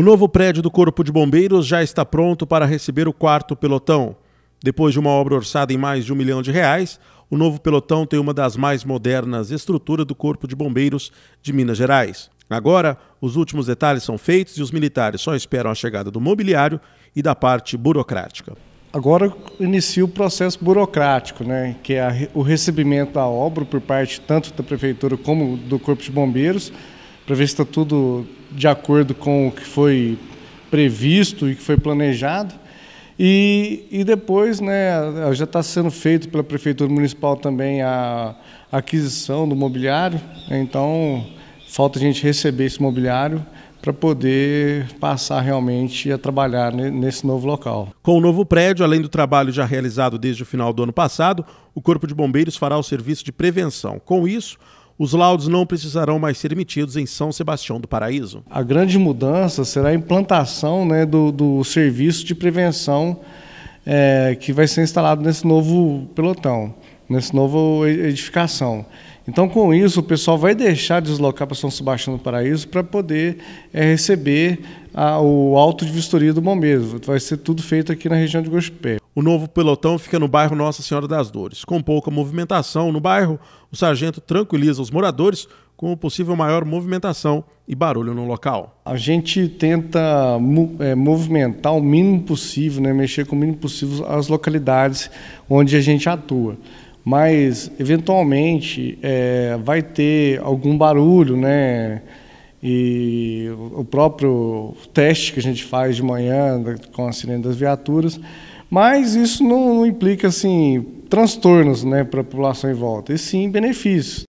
O novo prédio do Corpo de Bombeiros já está pronto para receber o quarto pelotão. Depois de uma obra orçada em mais de um milhão de reais, o novo pelotão tem uma das mais modernas estruturas do Corpo de Bombeiros de Minas Gerais. Agora, os últimos detalhes são feitos e os militares só esperam a chegada do mobiliário e da parte burocrática. Agora inicia o processo burocrático, né, que é o recebimento da obra por parte tanto da prefeitura como do Corpo de Bombeiros para ver se está tudo de acordo com o que foi previsto e que foi planejado. E, e depois, né, já está sendo feito pela Prefeitura Municipal também a aquisição do mobiliário, né, então falta a gente receber esse mobiliário para poder passar realmente a trabalhar nesse novo local. Com o novo prédio, além do trabalho já realizado desde o final do ano passado, o Corpo de Bombeiros fará o serviço de prevenção. Com isso, os laudos não precisarão mais ser emitidos em São Sebastião do Paraíso. A grande mudança será a implantação né, do, do serviço de prevenção é, que vai ser instalado nesse novo pelotão, nessa nova edificação. Então, com isso, o pessoal vai deixar de deslocar para São Sebastião do Paraíso para poder é, receber a, o auto de vistoria do bombeiro. Vai ser tudo feito aqui na região de Gospé. O novo pelotão fica no bairro Nossa Senhora das Dores. Com pouca movimentação no bairro, o sargento tranquiliza os moradores com possível maior movimentação e barulho no local. A gente tenta é, movimentar o mínimo possível, né, mexer com o mínimo possível as localidades onde a gente atua mas eventualmente é, vai ter algum barulho, né? E o próprio teste que a gente faz de manhã com a sirene das viaturas, mas isso não, não implica assim transtornos, né, para a população em volta, e sim benefícios.